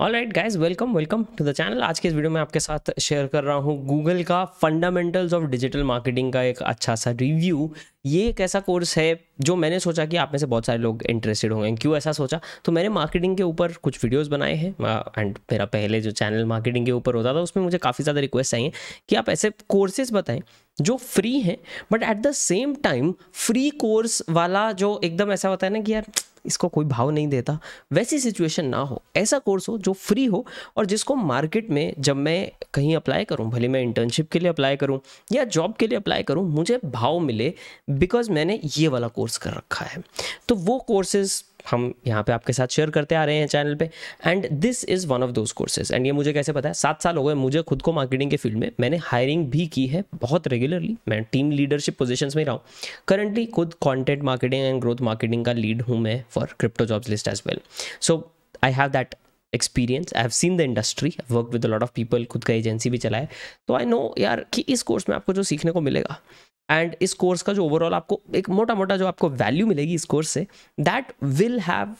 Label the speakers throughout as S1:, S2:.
S1: All right guys welcome welcome to the channel आज के इस वीडियो में आपके साथ शेयर कर रहा हूँ गूगल का फंडामेंटल्स ऑफ डिजिटल मार्केटिंग का एक अच्छा सा रिव्यू ये एक ऐसा कोर्स है जो मैंने सोचा कि आप में से बहुत सारे लोग इंटरेस्टेड होंगे क्यों ऐसा सोचा तो मैंने मार्केटिंग के ऊपर कुछ वीडियोस बनाए हैं एंड मेरा पहले जो चैनल मार्केटिंग के ऊपर होता था उसमें मुझे काफ़ी ज़्यादा रिक्वेस्ट आई हैं कि आप ऐसे कोर्सेज बताएं जो फ्री हैं but at the same time free course वाला जो एकदम ऐसा होता है ना कि यार इसको कोई भाव नहीं देता वैसी सिचुएशन ना हो ऐसा कोर्स हो जो फ्री हो और जिसको मार्केट में जब मैं कहीं अप्लाई करूं भले मैं इंटर्नशिप के लिए अप्लाई करूं या जॉब के लिए अप्लाई करूं मुझे भाव मिले बिकॉज मैंने ये वाला कोर्स कर रखा है तो वो कोर्सेज़ हम यहाँ पे आपके साथ शेयर करते आ रहे हैं चैनल पे and this is one of those courses and ये मुझे कैसे पता है सात साल हो गए मुझे खुद को मार्केटिंग के फील्ड में मैंने हायरिंग भी की है बहुत रेगुलरली मैं टीम लीडरशिप पोजिशन में रहा हूँ करंटली खुद content marketing and growth marketing का लीड हूँ मैं for crypto jobs list as well so I have that experience I have seen the industry work with a lot of people खुद का agency भी चलाए तो आई नो यार कि इस कोर्स में आपको जो सीखने को मिलेगा एंड इस कोर्स का जो ओवरऑल आपको एक मोटा मोटा जो आपको वैल्यू मिलेगी इस कोर्स से दैट विल हैव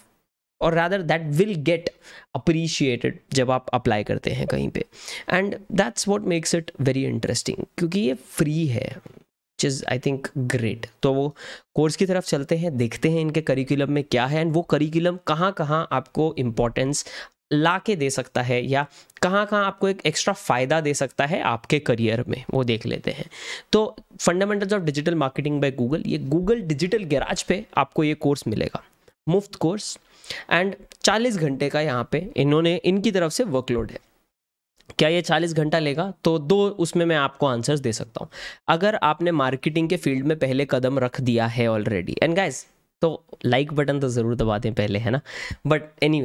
S1: और rather that will get appreciated जब आप अप्लाई करते हैं कहीं पे and that's what makes it very interesting क्योंकि ये फ्री है which is I think great तो वो कोर्स की तरफ चलते हैं देखते हैं इनके करिकुलम में क्या है एंड वो करिकुलम कहाँ कहाँ आपको इम्पोर्टेंस ला के दे सकता है या कहाँ कहाँ आपको एक एक्स्ट्रा फ़ायदा दे सकता है आपके करियर में वो देख लेते हैं तो fundamentals of digital marketing by Google ये गूगल डिजिटल गैराज पे आपको ये कोर्स मिलेगा मुफ्त कोर्स एंड 40 घंटे का यहाँ पे इन्होंने इनकी तरफ से वर्कलोड है क्या ये 40 घंटा लेगा तो दो उसमें मैं आपको आंसर्स दे सकता हूँ अगर आपने मार्केटिंग के फील्ड में पहले कदम रख दिया है ऑलरेडी एंड गाइज तो लाइक बटन तो ज़रूर दबा दें पहले है ना बट एनी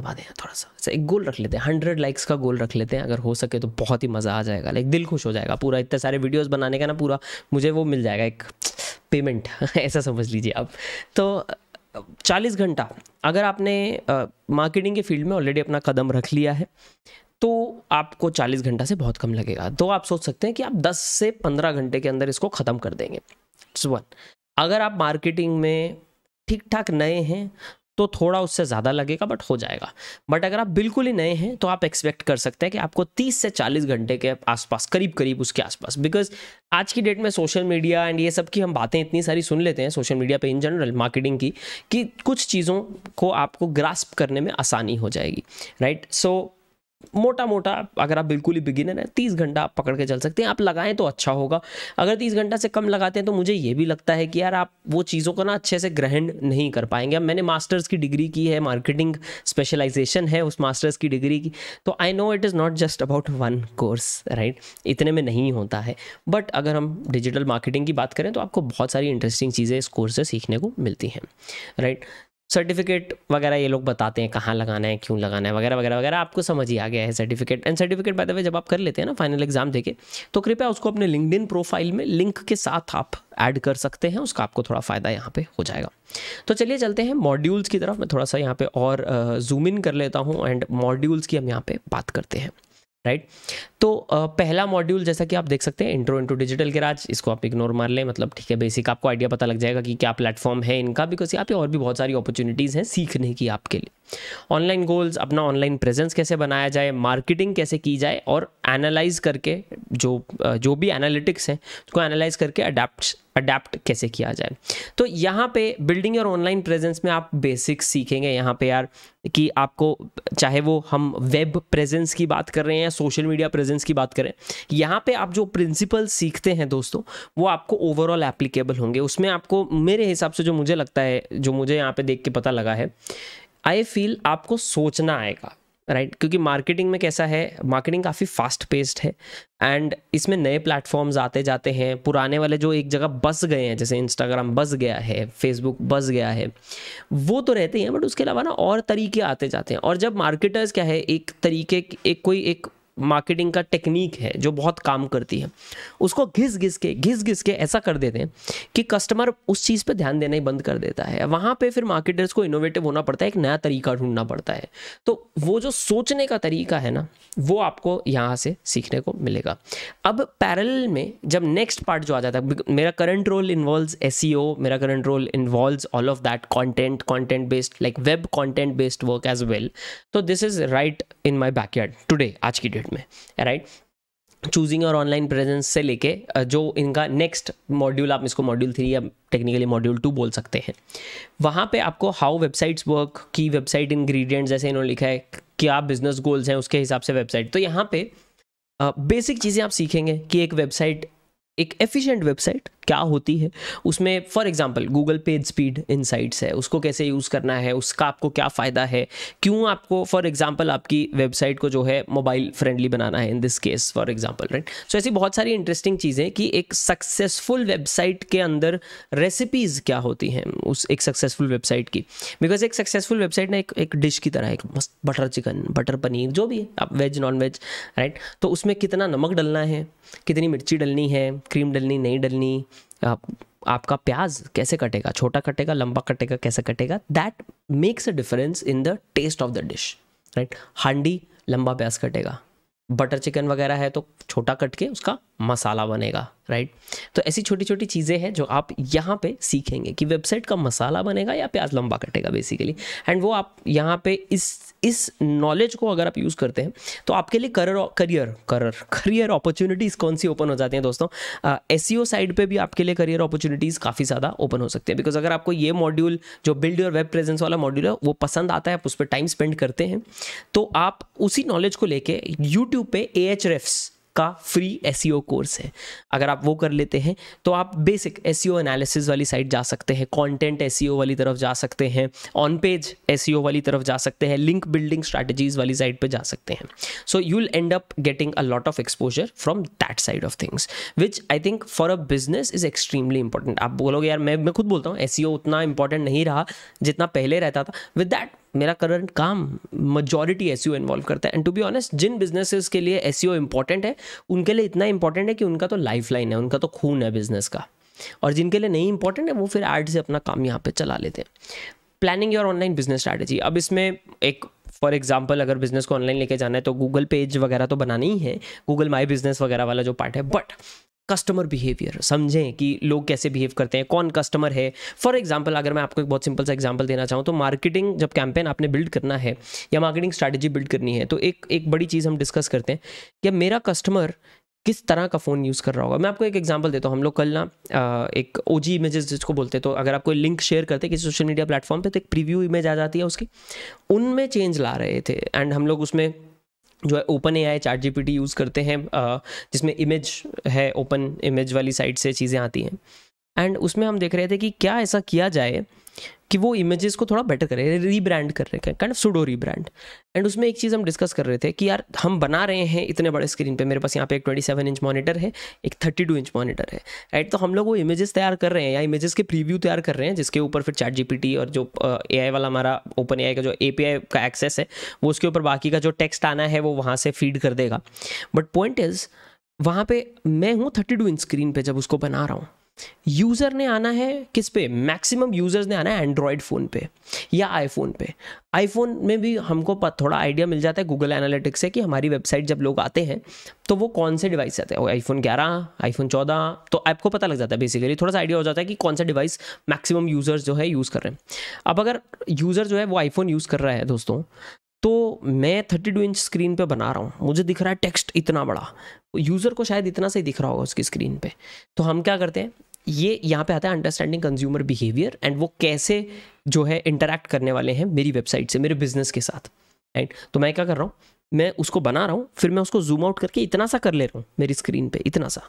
S1: दबा दें थोड़ा सा ऐसे एक गोल रख लेते हैं हंड्रेड लाइक्स का गोल रख लेते हैं अगर हो सके तो बहुत ही मज़ा आ जाएगा लाइक दिल खुश हो जाएगा पूरा इतने सारे वीडियोज़ बनाने का ना पूरा मुझे वो मिल जाएगा एक पेमेंट ऐसा समझ लीजिए आप तो चालीस घंटा अगर आपने मार्केटिंग के फील्ड में ऑलरेडी अपना कदम रख लिया है तो आपको 40 घंटा से बहुत कम लगेगा तो आप सोच सकते हैं कि आप 10 से 15 घंटे के अंदर इसको ख़त्म कर देंगे इट्स वन अगर आप मार्केटिंग में ठीक ठाक नए हैं तो थोड़ा उससे ज़्यादा लगेगा बट हो जाएगा बट अगर आप बिल्कुल ही नए हैं तो आप एक्सपेक्ट कर सकते हैं कि आपको 30 से 40 घंटे के आसपास करीब करीब उसके आसपास बिकॉज आज की डेट में सोशल मीडिया एंड ये सब की हम बातें इतनी सारी सुन लेते हैं सोशल मीडिया पे इन जनरल मार्केटिंग की कि कुछ चीज़ों को आपको ग्रास्प करने में आसानी हो जाएगी राइट सो so, मोटा मोटा अगर आप बिल्कुल ही बिगिनर हैं तीस घंटा आप पकड़ के चल सकते हैं आप लगाएं तो अच्छा होगा अगर तीस घंटा से कम लगाते हैं तो मुझे ये भी लगता है कि यार आप वो चीज़ों को ना अच्छे से ग्रहण नहीं कर पाएंगे अब मैंने मास्टर्स की डिग्री की है मार्केटिंग स्पेशलाइजेशन है उस मास्टर्स की डिग्री की तो I know it is not just about one course right इतने में नहीं होता है बट अगर हम डिजिटल मार्केटिंग की बात करें तो आपको बहुत सारी इंटरेस्टिंग चीज़ें इस कोर्स से सीखने को मिलती हैं राइट सर्टिफिकेट वगैरह ये लोग बताते हैं कहाँ लगाना है क्यों लगाना है वगैरह वगैरह वगैरह आपको समझ ही आ गया है certificate and certificate by the way जब आप कर लेते हैं ना फाइनल एग्जाम देके तो कृपया उसको अपने लिंकड प्रोफाइल में लिंक के साथ आप ऐड कर सकते हैं उसका आपको थोड़ा फ़ायदा यहाँ पर हो जाएगा तो चलिए चलते हैं मॉड्यूल्स की तरफ मैं थोड़ा सा यहाँ पर और जूम इन कर लेता हूँ एंड मॉड्यूल्स की हम यहाँ पर बात करते हैं राइट तो पहला मॉड्यूल जैसा कि आप देख सकते हैं इंट्रो इंटू डिजिटल राज इसको आप इग्नोर मार लें मतलब ठीक है बेसिक आपको आइडिया पता लग जाएगा कि क्या प्लेटफॉर्म है इनका बिकॉज यहाँ पे और भी बहुत सारी अपॉर्चुनिटीज़ हैं सीखने की आपके लिए ऑनलाइन गोल्स अपना ऑनलाइन प्रेजेंस कैसे बनाया जाए मार्केटिंग कैसे की जाए और एनालाइज करके जो जो भी एनालिटिक्स हैं उसको एनालाइज करके अडाप्ट अडेप्ट कैसे किया जाए तो यहाँ पे बिल्डिंग और ऑनलाइन प्रेजेंस में आप बेसिक्स सीखेंगे यहाँ पे यार कि आपको चाहे वो हम वेब प्रेजेंस की बात कर रहे हैं या सोशल मीडिया प्रेजेंस की बात करें यहाँ पे आप जो प्रिंसिपल सीखते हैं दोस्तों वो आपको ओवरऑल एप्लीकेबल होंगे उसमें आपको मेरे हिसाब से जो मुझे लगता है जो मुझे यहाँ पे देख के पता लगा है आई फील आपको सोचना आएगा राइट right? क्योंकि मार्केटिंग में कैसा है मार्केटिंग काफ़ी फास्ट पेस्ड है एंड इसमें नए प्लेटफॉर्म्स आते जाते हैं पुराने वाले जो एक जगह बस गए हैं जैसे इंस्टाग्राम बस गया है फेसबुक बस गया है वो तो रहते हैं बट उसके अलावा ना और तरीके आते जाते हैं और जब मार्केटर्स क्या है एक तरीके एक कोई एक मार्केटिंग का टेक्निक है जो बहुत काम करती है उसको घिस घिस के घिस घिस के ऐसा कर देते हैं कि कस्टमर उस चीज़ पे ध्यान देना ही बंद कर देता है वहाँ पे फिर मार्केटर्स को इनोवेटिव होना पड़ता है एक नया तरीका ढूंढना पड़ता है तो वो जो सोचने का तरीका है ना वो आपको यहाँ से सीखने को मिलेगा अब पैरल में जब नेक्स्ट पार्ट जो आ जाता है मेरा करंट रोल इन्वॉल्व एस मेरा current role involve all of that content content based like web content based work as well तो this is right in my backyard today आज की डेट लाइफ में राइट चूजिंग और ऑनलाइन प्रेजेंस से लेके जो इनका नेक्स्ट मॉड्यूल आप इसको मॉड्यूल थ्री या टेक्निकली मॉड्यूल टू बोल सकते हैं वहाँ पे आपको हाउ वेबसाइट्स वर्क की वेबसाइट इंग्रेडिएंट्स जैसे इन्होंने लिखा है क्या बिजनेस गोल्स हैं उसके हिसाब से वेबसाइट तो यहाँ पे बेसिक चीज़ें आप सीखेंगे कि एक वेबसाइट एक एफिशिएंट वेबसाइट क्या होती है उसमें for example Google page speed insights है उसको कैसे यूज़ करना है उसका आपको क्या फ़ायदा है क्यों आपको फॉर एग्जांपल आपकी वेबसाइट को जो है मोबाइल फ्रेंडली बनाना है in this case for example right so ऐसी बहुत सारी इंटरेस्टिंग चीज़ें कि एक सक्सेसफुल वेबसाइट के अंदर रेसिपीज़ क्या होती हैं उस एक सक्सेसफुल वेबसाइट की बिकॉज एक सक्सेसफुल वेबसाइट ना एक एक डिश की तरह एक मस्त बटर चिकन बटर पनीर जो भी है आप वेज नॉन वेज राइट तो उसमें कितना नमक डलना है कितनी मिर्ची डलनी है क्रीम डलनी नहीं डलनी आप, आपका प्याज कैसे कटेगा छोटा कटेगा लंबा कटेगा कैसे कटेगा that makes a difference in the taste of the dish right हांडी लंबा प्याज कटेगा बटर चिकन वगैरह है तो छोटा कट के उसका मसाला बनेगा राइट तो ऐसी छोटी छोटी चीज़ें हैं जो आप यहाँ पे सीखेंगे कि वेबसाइट का मसाला बनेगा या प्याज लंबा कटेगा बेसिकली एंड वो आप यहाँ पे इस इस नॉलेज को अगर आप यूज़ करते हैं तो आपके लिए करियर करियर करर करियर अपॉर्चुनिटीज़ कौन सी ओपन हो जाती हैं दोस्तों एस uh, साइड पर भी आपके लिए करियर अपॉर्चुनिटीज़ काफ़ी ज़्यादा ओपन हो सकती है बिकॉज अगर आपको ये मॉड्यूल जो बिल्ड योर वेब प्रेजेंस वाला मॉड्यूल है वो पसंद आता है आप उस पर टाइम स्पेंड करते हैं तो आप उसी नॉलेज को लेके यूट्यूब पे ए एच रेफ्स का फ्री एस कोर्स है अगर आप वो कर लेते हैं तो आप बेसिक एस एनालिसिस वाली साइट जा सकते हैं कॉन्टेंट एस e वाली तरफ जा सकते हैं ऑन पेज एस वाली तरफ जा सकते हैं लिंक बिल्डिंग स्ट्रैटेजीज वाली साइट पर जा सकते हैं so you will end up getting a lot of exposure from that side of things which I think for a business is extremely important आप बोलोगे यार मैं मैं खुद बोलता हूँ एस e उतना इंपॉर्टेंट नहीं रहा जितना पहले रहता था विद दैट मेरा करंट काम मजॉरिटी एस इन्वॉल्व करता है एंड टू बी ऑनेस्ट जिन बिजनेसेस के लिए एस इंपॉर्टेंट e है उनके लिए इतना इंपॉर्टेंट है कि उनका तो लाइफ लाइन है उनका तो खून है बिजनेस का और जिनके लिए नहीं इंपॉर्टेंट है वो फिर एड से अपना काम यहाँ पे चला लेते हैं planning your online business strategy अब इसमें एक फॉर एग्जाम्पल अगर बिजनेस को ऑनलाइन लेके जाना है तो गूगल पेज वगैरह तो बनाना ही है गूगल माई बिजनेस वगैरह वाला जो पार्ट है बट कस्टमर बिहेवियर समझें कि लोग कैसे बिहेव करते हैं कौन कस्टमर है फॉर एग्जाम्पल अगर मैं आपको एक बहुत सिंपल सा एग्जाम्पल देना चाहूँ तो मार्केटिंग जब कैंपेन आपने बिल्ड करना है या मार्केटिंग स्ट्रैटेजी बिल्ड करनी है तो एक एक बड़ी चीज़ हम डिस्कस करते हैं कि मेरा कस्टमर किस तरह का फ़ोन यूज़ कर रहा होगा मैं आपको एक एग्जाम्पल देता हूँ हम लोग कल ना एक ओ जी इमेजेस जिसको बोलते हैं तो अगर आप कोई लिंक शेयर करते हैं किसी सोशल मीडिया प्लेटफॉर्म पे तो एक प्रीव्यू इमेज आ जाती है उसकी उनमें चेंज ला रहे थे एंड हम लोग उसमें जो है ओपन ए आई चार्ट जी यूज़ करते हैं जिसमें इमेज है ओपन इमेज वाली साइट से चीज़ें आती हैं एंड उसमें हम देख रहे थे कि क्या ऐसा किया जाए कि वो इमेजेस को थोड़ा बेटर कर रहे रीब्रांड कर रहे हैं kind of pseudo rebrand and उसमें एक चीज़ हम डिस्कस कर रहे थे कि यार हम बना रहे हैं इतने बड़े स्क्रीन पे मेरे पास यहाँ पे एक 27 इंच मॉनिटर है एक 32 इंच मॉनिटर है राइट तो हम लोग वो इमेजेस तैयार कर रहे हैं या इमेजेस के प्रीव्यू तैयार कर रहे हैं जिसके ऊपर फिर चैट जी और जो ए वाला हमारा ओपन ए का जो ए का एक्सेस है वो उसके ऊपर बाकी का जो टेक्स्ट आना है वो वहाँ से फीड कर देगा बट पॉइंट इज़ वहाँ पे मैं हूँ थर्टी टू इंच स्क्रीन पे जब उसको बना रहा हूँ यूज़र ने आना है किस पे मैक्सिमम यूज़र्स ने आना है एंड्रॉयड फ़ोन पे या आईफोन पे आईफोन में भी हमको थोड़ा आइडिया मिल जाता है गूगल एनालिटिक्स से कि हमारी वेबसाइट जब लोग आते हैं तो वो कौन से डिवाइस आते हैं आईफोन ग्यारह आईफोन चौदह तो ऐप को पता लग जाता है बेसिकली थोड़ा सा आइडिया हो जाता है कि कौन सा डिवाइस मैक्सिमम यूज़र्स जो है यूज़ कर रहे हैं अब अगर यूज़र जो है वो आईफोन यूज़ कर रहा है दोस्तों तो मैं टू इंच स्क्रीन पे बना रहा हूँ मुझे दिख रहा है टेक्स्ट इतना बड़ा यूज़र को शायद इतना सही दिख रहा होगा उसकी स्क्रीन पे तो हम क्या करते हैं ये यहाँ पे आता है अंडरस्टैंडिंग कंज्यूमर बिहेवियर एंड वो कैसे जो है इंटरेक्ट करने वाले हैं मेरी वेबसाइट से मेरे बिजनेस के साथ राइट तो मैं क्या कर रहा हूँ मैं उसको बना रहा हूँ फिर मैं उसको जूम आउट करके इतना सा कर ले रहा हूँ मेरी स्क्रीन पे इतना सा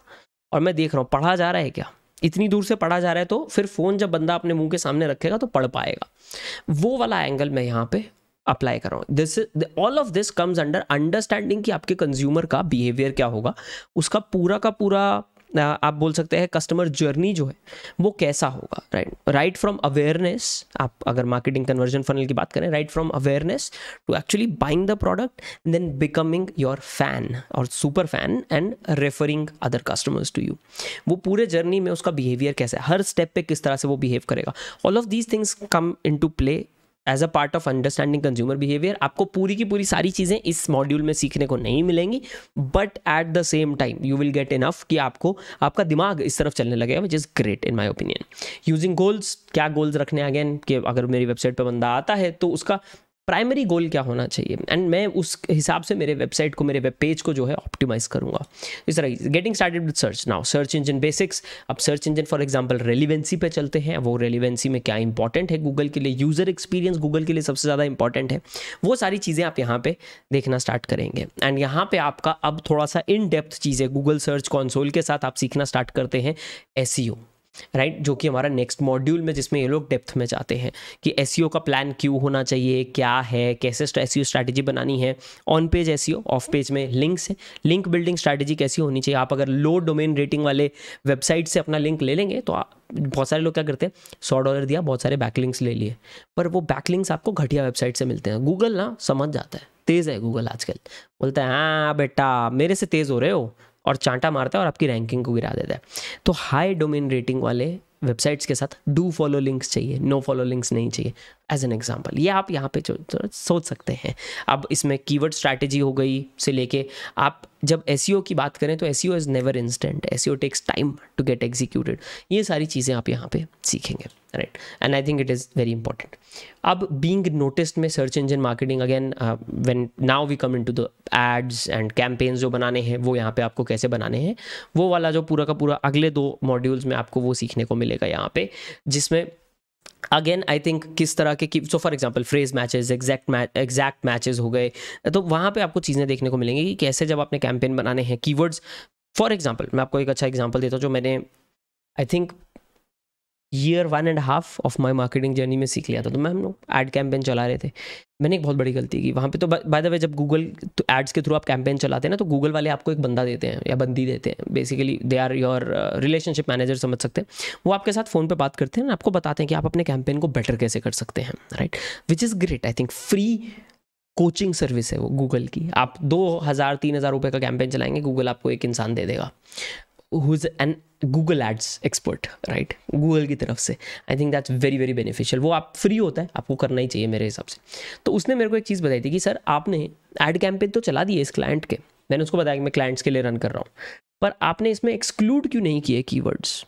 S1: और मैं देख रहा हूँ पढ़ा जा रहा है क्या इतनी दूर से पढ़ा जा रहा है तो फिर फ़ोन जब बंदा अपने मुंह के सामने रखेगा तो पढ़ पाएगा वो वाला एंगल मैं यहाँ पे अप्लाई कर रहा हूँ this all of this comes under understanding कि आपके कंज्यूमर का बिहेवियर क्या होगा उसका पूरा का पूरा आप बोल सकते हैं कस्टमर जर्नी जो है वो कैसा होगा राइट राइट फ्रॉम अवेयरनेस आप अगर मार्केटिंग कन्वर्जन फनल की बात करें right from awareness to actually buying the product then becoming your fan और super fan and referring other customers to you वो पूरे जर्नी में उसका बिहेवियर कैसा है हर स्टेप पे किस तरह से वो बिहेव करेगा all of these things come in to play as a part of understanding consumer behaviour आपको पूरी की पूरी सारी चीज़ें इस मॉड्यूल में सीखने को नहीं मिलेंगी but at the same time you will get enough कि आपको आपका दिमाग इस तरफ चलने लगेगा which is great in my opinion using goals क्या गोल्स रखने अगेन कि अगर मेरी वेबसाइट पर बंदा आता है तो उसका प्राइमरी गोल क्या होना चाहिए एंड मैं उस हिसाब से मेरे वेबसाइट को मेरे वेब पेज को जो है ऑप्टिमाइज करूँगा इस तरह getting started with search now search engine basics अब search engine for example relevancy पे चलते हैं वो रेलिवेंसी में क्या इंपॉर्टेंट है गूगल के लिए यूज़र एक्सपीरियंस गूगल के लिए सबसे ज़्यादा इंपॉर्टेंट है वो सारी चीज़ें आप यहाँ पे देखना स्टार्ट करेंगे एंड यहाँ पे आपका अब थोड़ा सा इन डेप्थ चीज़ें गूगल सर्च कॉन्सोल के साथ आप सीखना स्टार्ट करते हैं एस राइट right? जो कि हमारा नेक्स्ट मॉड्यूल में जिसमें ये लोग डेप्थ में जाते हैं कि एस e का प्लान क्यों होना चाहिए क्या है कैसे एस स्ट्रैटेजी e बनानी है ऑन पेज एस ऑफ पेज में लिंक्स है लिंक बिल्डिंग स्ट्रैटेजी कैसी होनी चाहिए आप अगर लो डोमेन रेटिंग वाले वेबसाइट से अपना लिंक ले लेंगे तो बहुत सारे लोग क्या करते हैं सौ डॉलर दिया बहुत सारे बैकलिंक्स ले लिए पर वो बैकलिंक्स आपको घटिया वेबसाइट से मिलते हैं गूगल ना समझ जाता है तेज़ है गूगल आजकल बोलता है हाँ बेटा मेरे से तेज़ हो रहे हो और चांटा मारता है और आपकी रैंकिंग को गिरा देता है तो हाई डोमेन रेटिंग वाले वेबसाइट्स के साथ डू फॉलो लिंक्स चाहिए नो फॉलो लिंक्स नहीं चाहिए एज एन एग्जाम्पल ये आप यहाँ पे जो, जो सोच सकते हैं अब इसमें कीवर्ड स्ट्रैटेजी हो गई से लेके आप जब एस e की बात करें तो एस इज़ नेवर इंस्टेंट एस takes time to get executed ये सारी चीज़ें आप यहाँ पे सीखेंगे right and I think it is very important अब बींग नोटिस्ड में search engine marketing again when now we come in to the ads and campaigns जो बनाने हैं वो यहाँ पे आपको कैसे बनाने हैं वो वाला जो पूरा का पूरा अगले दो मॉड्यूल्स में आपको वो सीखने को मिलेगा यहाँ पे जिसमें अगेन आई थिंक किस तरह के so for example phrase matches exact match exact matches हो गए तो वहाँ पे आपको चीज़ें देखने को मिलेंगी कि कैसे जब आपने कैंपेन बनाने हैं कीवर्ड्स फॉर एग्जाम्पल मैं आपको एक अच्छा एग्जाम्पल देता हूँ जो मैंने I think year one and half of my marketing journey में सीख लिया था तो मैं हम लोग एड कैंपेन चला रहे थे मैंने एक बहुत बड़ी गलती की वहाँ पे तो बाय द वे जब गूगल तो एड्स के थ्रू आप कैंपेन चलाते हैं ना तो गूगल वाले आपको एक बंदा देते हैं या बंदी देते हैं basically they are your relationship manager समझ सकते हैं वो आपके साथ फ़ोन पे बात करते हैं आपको बताते हैं कि आप अपने कैंपेन को बेटर कैसे कर सकते हैं right which is great I think free coaching service है वो गूगल की आप दो हज़ार तीन हज़ार रुपये का कैंपेन चलाएंगे गूगल आपको एक इंसान दे देगा is an Google ads expert right Google की तरफ से I think that's very very beneficial वो आप फ्री होता है आपको करना ही चाहिए मेरे हिसाब से तो उसने मेरे को एक चीज़ बताई थी कि सर आपने एड कैंपेन तो चला दिए इस क्लाइंट के मैंने उसको बताया कि मैं क्लाइंट्स के लिए रन कर रहा हूँ पर आपने इसमें एक्सक्लूड क्यों नहीं किए कीवर्ड्स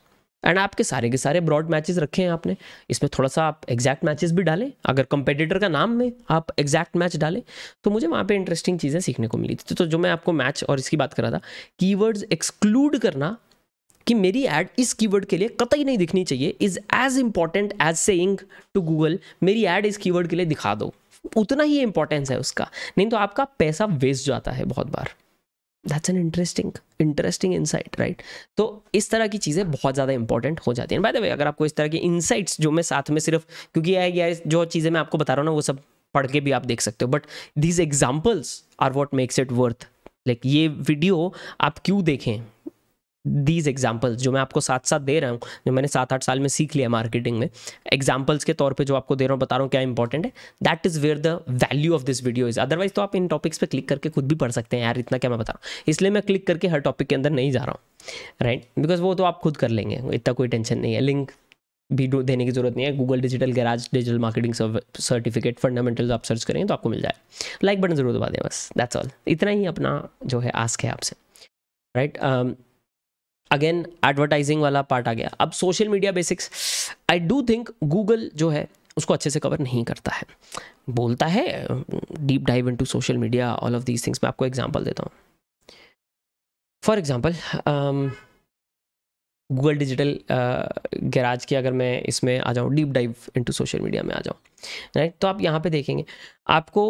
S1: एंड आपके सारे के सारे ब्रॉड मैचेस रखे हैं आपने इसमें थोड़ा सा आप एग्जैक्ट मैचेस भी डालें अगर कंपेटिटर का नाम में आप एग्जैक्ट मैच डालें तो मुझे वहाँ पे इंटरेस्टिंग चीज़ें सीखने को मिली थी तो जो मैं आपको मैच और इसकी बात कर रहा था कीवर्ड्स एक्सक्लूड करना कि मेरी ऐड इस कीवर्ड के लिए कतई नहीं दिखनी चाहिए इज़ एज इम्पॉर्टेंट एज इंक टू गूगल मेरी ऐड इस कीवर्ड के लिए दिखा दो उतना ही इंपॉर्टेंस है उसका नहीं तो आपका पैसा वेस्ट जाता है बहुत बार that's an interesting interesting insight right तो इस तरह की चीज़ें बहुत ज़्यादा इंपॉर्टेंट हो जाती हैं बाय द वे अगर आपको इस तरह की इंसाइट्स जो मैं साथ में सिर्फ क्योंकि आई यार जो चीज़ें मैं आपको बता रहा हूँ ना वो सब पढ़ के भी आप देख सकते हो but these examples are what makes it worth like ये वीडियो आप क्यों देखें दीज एग्जाम्पल्स जो मैं आपको साथ साथ दे रहा हूँ जो मैंने सात आठ साल में सीख लिया मार्केटिंग में एग्जाम्पल्स के तौर पे जो आपको दे रहा हूँ बता रहा हूँ क्या इंपॉर्टेंट है that is where the value of this video is otherwise तो आप इन टॉपिक्स पे क्लिक करके खुद भी पढ़ सकते हैं यार इतना क्या मैं बता रहा हूँ इसलिए मैं क्लिक करके हर टॉपिक के अंदर नहीं जा रहा हूँ राइट बिकॉज वो तो आप खुद कर लेंगे इतना कोई टेंशन नहीं है लिंक भी देने की जरूरत नहीं है Google digital garage digital marketing certificate fundamentals आप सर्च करेंगे तो आपको मिल जाएगा लाइक बटन जरूर दबा दें बस दैट्स ऑल इतना ही अपना जो है आस्क है आपसे right right? um, again advertising वाला पार्ट आ गया अब social media basics I do think Google जो है उसको अच्छे से कवर नहीं करता है बोलता है deep dive into social media all of these things मैं आपको एग्जांपल देता हूँ for example Google digital garage की अगर मैं इसमें आ जाऊँ deep dive into social media में आ जाऊँ राइट तो आप यहाँ पे देखेंगे आपको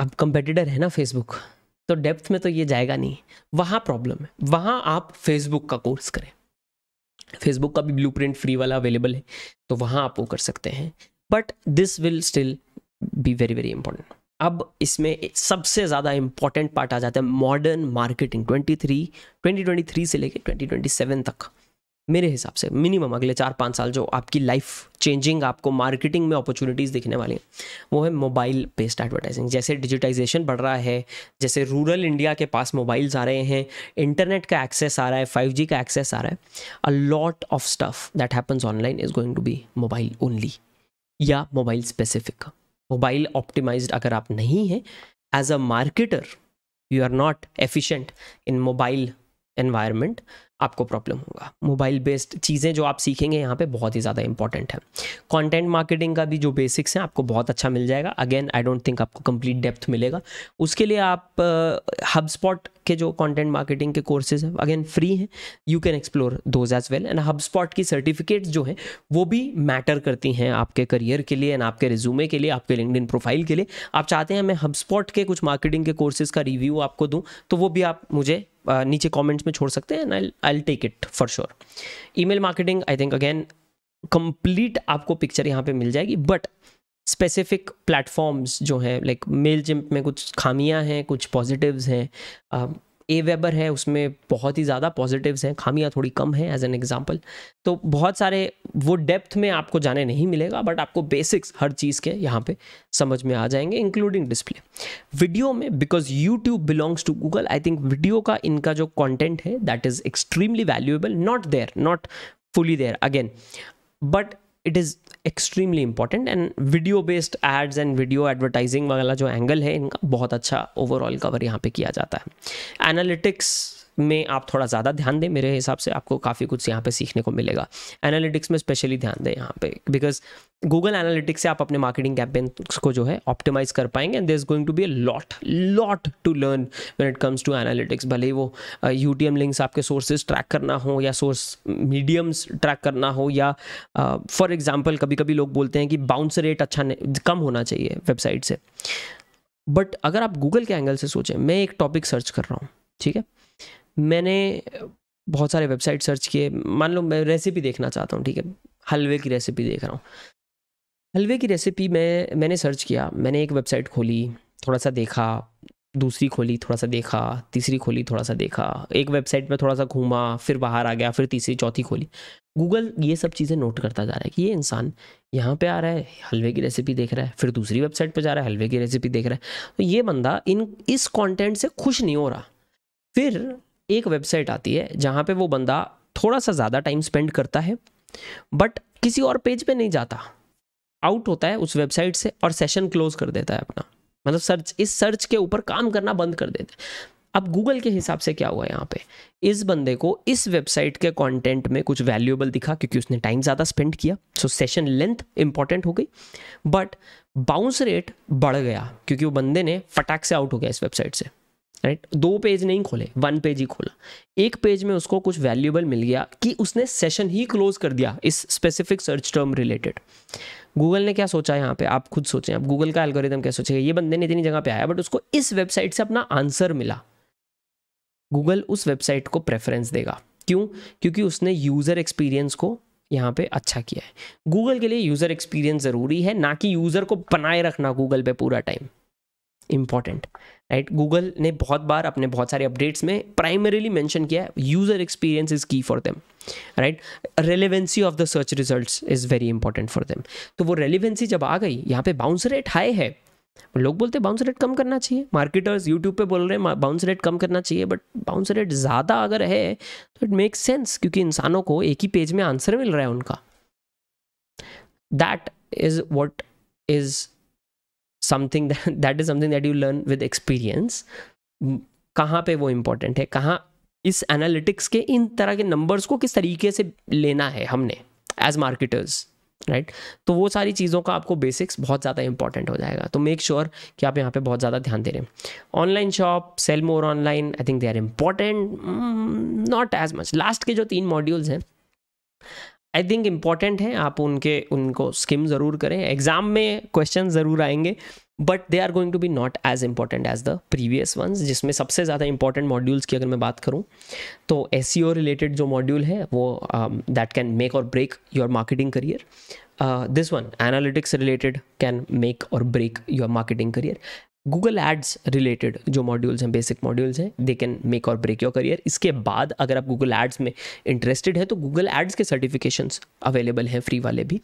S1: अब कंपेटिटर है ना फेसबुक तो डेप्थ में तो ये जाएगा नहीं वहाँ प्रॉब्लम है वहाँ आप फेसबुक का कोर्स करें फेसबुक का भी ब्लू फ्री वाला अवेलेबल है तो वहाँ आप वो कर सकते हैं but this will still be very very important अब इसमें सबसे ज़्यादा इंपॉर्टेंट पार्ट आ जाता है मॉडर्न मार्केटिंग 23 2023 से लेके 2027 तक मेरे हिसाब से मिनिमम अगले चार पाँच साल जो आपकी लाइफ चेंजिंग आपको मार्केटिंग में अपॉर्चुनिटीज़ दिखने वाली हैं वो है मोबाइल बेस्ड एडवर्टाइजिंग जैसे डिजिटाइजेशन बढ़ रहा है जैसे रूरल इंडिया के पास मोबाइल्स आ रहे हैं इंटरनेट का एक्सेस आ रहा है फाइव का एक्सेस आ रहा है a lot of stuff that happens online is going to be mobile only या मोबाइल स्पेसिफिक मोबाइल ऑप्टिमाइज्ड अगर आप नहीं हैं as a marketer you are not efficient in mobile environment आपको प्रॉब्लम होगा मोबाइल बेस्ड चीज़ें जो आप सीखेंगे यहाँ पे बहुत ही ज़्यादा इंपॉर्टेंट है कंटेंट मार्केटिंग का भी जो बेसिक्स हैं आपको बहुत अच्छा मिल जाएगा अगेन आई डोंट थिंक आपको कंप्लीट डेप्थ मिलेगा उसके लिए आप हब uh, स्पॉट के जो कंटेंट मार्केटिंग के कोर्सेज हैं अगेन फ्री हैं you can explore those as well and HubSpot की सर्टिफिकेट्स जो हैं वो भी मैटर करती हैं आपके करियर के लिए एंड आपके रिज्यूमे के लिए आपके लिंकड प्रोफाइल के लिए आप चाहते हैं मैं हब स्पॉट के कुछ मार्केटिंग के कोर्सेज का रिव्यू आपको दूँ तो वो भी आप मुझे नीचे कमेंट्स में छोड़ सकते हैं and I I take it for sure email marketing I think again complete आपको पिक्चर यहाँ पे मिल जाएगी बट स्पेसिफिक प्लेटफॉर्म्स जो हैं लाइक मेल जिम में कुछ खामियां हैं कुछ पॉजिटिव्स हैं ए वेबर है उसमें बहुत ही ज़्यादा पॉजिटिव्स हैं खामियाँ थोड़ी कम हैं एज एन एग्जाम्पल तो बहुत सारे वो डेप्थ में आपको जाने नहीं मिलेगा बट आपको बेसिक्स हर चीज़ के यहाँ पे समझ में आ जाएंगे इंक्लूडिंग डिस्प्ले वीडियो में because YouTube belongs to Google I think video का इनका जो कॉन्टेंट है that is extremely valuable not there not fully there again but it is extremely important and video based ads and video advertising वगैरह जो angle है इनका बहुत अच्छा ओवरऑल कवर यहाँ पे किया जाता है एनालिटिक्स में आप थोड़ा ज़्यादा ध्यान दें मेरे हिसाब से आपको काफ़ी कुछ यहाँ पे सीखने को मिलेगा एनालिटिक्स में स्पेशली ध्यान दें यहाँ पे बिकॉज गूगल एनालिटिक्स से आप अपने मार्केटिंग कैंपेन को जो है ऑप्टिमाइज कर पाएंगे and there is going to be a lot lot to learn when it comes to analytics भले ही वो यू टी एम लिंक्स आपके सोर्सेज ट्रैक करना हो या सोर्स मीडियम्स ट्रैक करना हो या फॉर uh, एग्जाम्पल कभी कभी लोग बोलते हैं कि बाउंस रेट अच्छा कम होना चाहिए वेबसाइट से बट अगर आप गूगल के एंगल से सोचें मैं एक टॉपिक सर्च कर रहा हूँ ठीक है मैंने बहुत सारे वेबसाइट सर्च किए मान लो मैं रेसिपी देखना चाहता हूँ ठीक है हलवे की रेसिपी देख रहा हूँ हलवे की रेसिपी मैं मैंने सर्च किया मैंने एक वेबसाइट खोली थोड़ा सा देखा दूसरी खोली थोड़ा सा देखा तीसरी खोली थोड़ा सा देखा एक वेबसाइट में थोड़ा सा घूमा फिर बाहर आ गया फिर तीसरी चौथी खोली गूगल ये सब चीज़ें नोट करता जा रहा है कि ये इंसान यहाँ पे आ रहा है हलवे की रेसिपी देख रहा है फिर दूसरी वेबसाइट पे जा रहा है हलवे की रेसिपी देख रहा है तो ये बंदा इन इस कॉन्टेंट से खुश नहीं हो रहा फिर एक वेबसाइट आती है जहाँ पे वो बंदा थोड़ा सा ज़्यादा टाइम स्पेंड करता है बट किसी और पेज पे नहीं जाता आउट होता है उस वेबसाइट से और सेशन क्लोज कर देता है अपना मतलब सर्च इस सर्च के ऊपर काम करना बंद कर देता है अब गूगल के हिसाब से क्या हुआ यहाँ पे इस बंदे को इस वेबसाइट के कंटेंट में कुछ वैल्यूएबल दिखा क्योंकि उसने टाइम ज़्यादा स्पेंड किया सो सेशन लेंथ इंपॉर्टेंट हो गई बट बाउंस रेट बढ़ गया क्योंकि वो बंदे ने फटाक से आउट हो गया इस वेबसाइट से राइट दो पेज नहीं खोले वन पेज ही खोला एक पेज में उसको कुछ वैल्यूएबल मिल गया कि उसने सेशन ही क्लोज कर दिया इस specific search term related Google ने क्या सोचा यहाँ पे आप खुद सोचें आप गूगल का एल्गोरिदम क्या सोचेगा ये बंदे ने इतनी जगह पे आया बट उसको इस वेबसाइट से अपना आंसर मिला गूगल उस वेबसाइट को प्रेफरेंस देगा क्यों क्योंकि उसने यूज़र एक्सपीरियंस को यहाँ पे अच्छा किया है गूगल के लिए यूज़र एक्सपीरियंस ज़रूरी है ना कि यूज़र को बनाए रखना गूगल पे पूरा टाइम इम्पॉर्टेंट राइट गूगल ने बहुत बार अपने बहुत सारे अपडेट्स में प्राइमरीली मैंशन किया है user experience is key for them right relevancy of the search result is very important for them तो वो रेलिवेंसी जब आ गई यहाँ पे बाउंस रेट हाई है लोग बोलते हैं बाउंस रेट कम करना चाहिए मार्केटर्स यूट्यूब पे बोल रहे हैं बाउंस रेट कम करना चाहिए बट बाउंस रेट ज़्यादा अगर है तो इट मेक्स सेंस क्योंकि इंसानों को एक ही पेज में आंसर मिल रहा है उनका that is what is something that is something that you learn with experience कहाँ पे वो इम्पोर्टेंट है कहाँ इस एनालिटिक्स के इन तरह के नंबर्स को किस तरीके से लेना है हमने एज मार्केटर्स राइट तो वो सारी चीज़ों का आपको बेसिक्स बहुत ज़्यादा इंपॉर्टेंट हो जाएगा तो मेक श्योर sure कि आप यहाँ पे बहुत ज़्यादा ध्यान दे रहे हैं online shop sell more online I think they are important not as much last के जो तीन मॉड्यूल्स हैं आई थिंक इम्पॉर्टेंट है आप उनके उनको स्किम ज़रूर करें एग्जाम में क्वेश्चन ज़रूर आएंगे but they are going to be not as important as the previous ones जिसमें सबसे ज़्यादा इंपॉर्टेंट मॉड्यूल्स की अगर मैं बात करूँ तो एस रिलेटेड e जो मॉड्यूल है वो that can make or break your marketing career this one analytics related can make or break your marketing career Google ads related जो मॉड्यूल्स हैं बेसिक मॉड्यूल्स हैं they can make or break your career इसके बाद अगर आप Google ads में interested हैं तो गूगल एड्स के सर्टिफिकेशंस अवेलेबल हैं फ्री वाले भी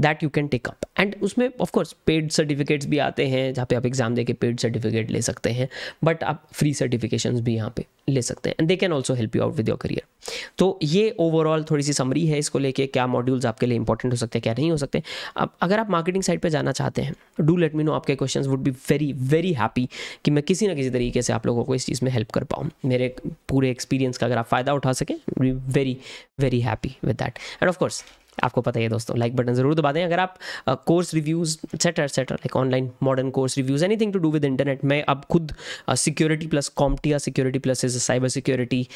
S1: that you can take up and उसमें ऑफकोर्स पेड सर्टिफिकेट्स भी आते हैं जहाँ पे आप एग्ज़ाम दे के पेड सर्टिफिकेट ले सकते हैं बट आप फ्री सर्टिफिकेशन भी यहाँ पे ले सकते हैं and they can also help you out with your career तो ये ओवरऑल थोड़ी सी समरी है इसको लेके क्या मॉड्यूल्स आपके लिए इंपॉर्टेंट हो सकते हैं क्या नहीं हो सकते अब अगर आप मार्केटिंग साइड पे जाना चाहते हैं डू लेट मी नो आपके question would be very very happy कि मैं किसी ना किसी तरीके से आप लोगों को इस चीज़ में हेल्प कर पाऊँ मेरे पूरे एक्सपीरियंस का अगर आप फ़ायदा उठा सकें very very happy with that and of course आपको पता ही है दोस्तों लाइक बटन जरूर दबा दें अगर आप course reviews et cetera et cetera like online modern course reviews anything to do with internet मैं अब खुद security plus CompTIA security plus is cyber security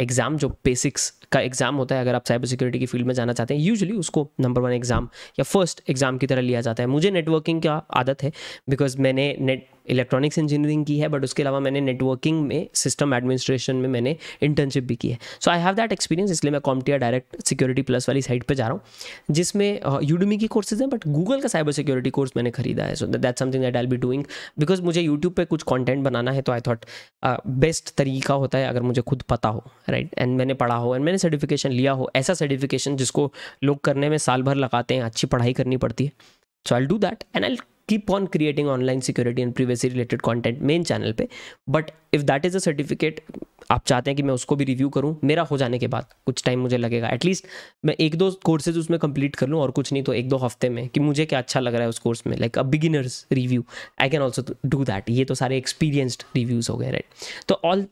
S1: exam जो बेसिक्स का एग्ज़ाम होता है अगर आप साइबर सिक्योरिटी की फील्ड में जाना चाहते हैं यूजली उसको नंबर वन एग्ज़ाम या फर्स्ट एग्ज़ाम की तरह लिया जाता है मुझे नेटवर्किंग का आदत है बिकॉज मैंने नेट इलेक्ट्रॉनिक्स इंजीनियरिंग की है बट उसके अलावा मैंने नेटवर्किंग में सिस्टम एडमिनिस्ट्रेशन में मैंने इंटर्नशिप भी की है so I have that experience इसलिए मैं कॉम्पटिया डायरेक्ट सिक्योरिटी प्लस वाली साइट पर जा रहा हूँ जिसमें यूडमी uh, की कोर्सेज हैं बट गूगल का साइबर सिक्योरिटी कोर्स मैंने खरीदा है so that something that I be doing because मुझे यूट्यूब पर कुछ कॉन्टेंट बनाना है तो आई थॉट बेस्ट तरीका होता है अगर मुझे खुद पता हो राइट एंड मैंने पढ़ा हो एंड मैंने सर्टिफिकेशन लिया हो ऐसा सर्टिफिकेशन जिसको लोग करने में साल भर लगाते हैं अच्छी पढ़ाई करनी पड़ती है so I do that and I keep on creating online security and privacy related content main channel पर but if that is a certificate आप चाहते हैं कि मैं उसको भी रिव्यू करूं मेरा हो जाने के बाद कुछ टाइम मुझे लगेगा एटलीस्ट मैं एक दो कोर्सेज उसमें कंप्लीट कर लूँ और कुछ नहीं तो एक दो हफ्ते में कि मुझे क्या अच्छा लग रहा है उस कोर्स में like a beginners review I can also do that ये तो सारे एक्सपीरियंस्ड रिव्यूज़ हो गए राइट तो ऑल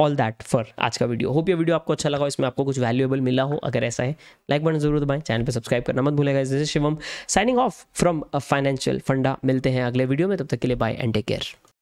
S1: ऑल दैट फॉर आज का वीडियो होप ये वीडियो आपको अच्छा लगा इसमें आपको कुछ वैल्यूएबल मिला हो अगर ऐसा है लाइक बटन जरूर दबाएं चैनल पर सब्सक्राइब करना मत भूलेगा इस Shivam signing off from financial funda मिलते हैं अगले वीडियो में तब तक के लिए बाय एंड टेक केयर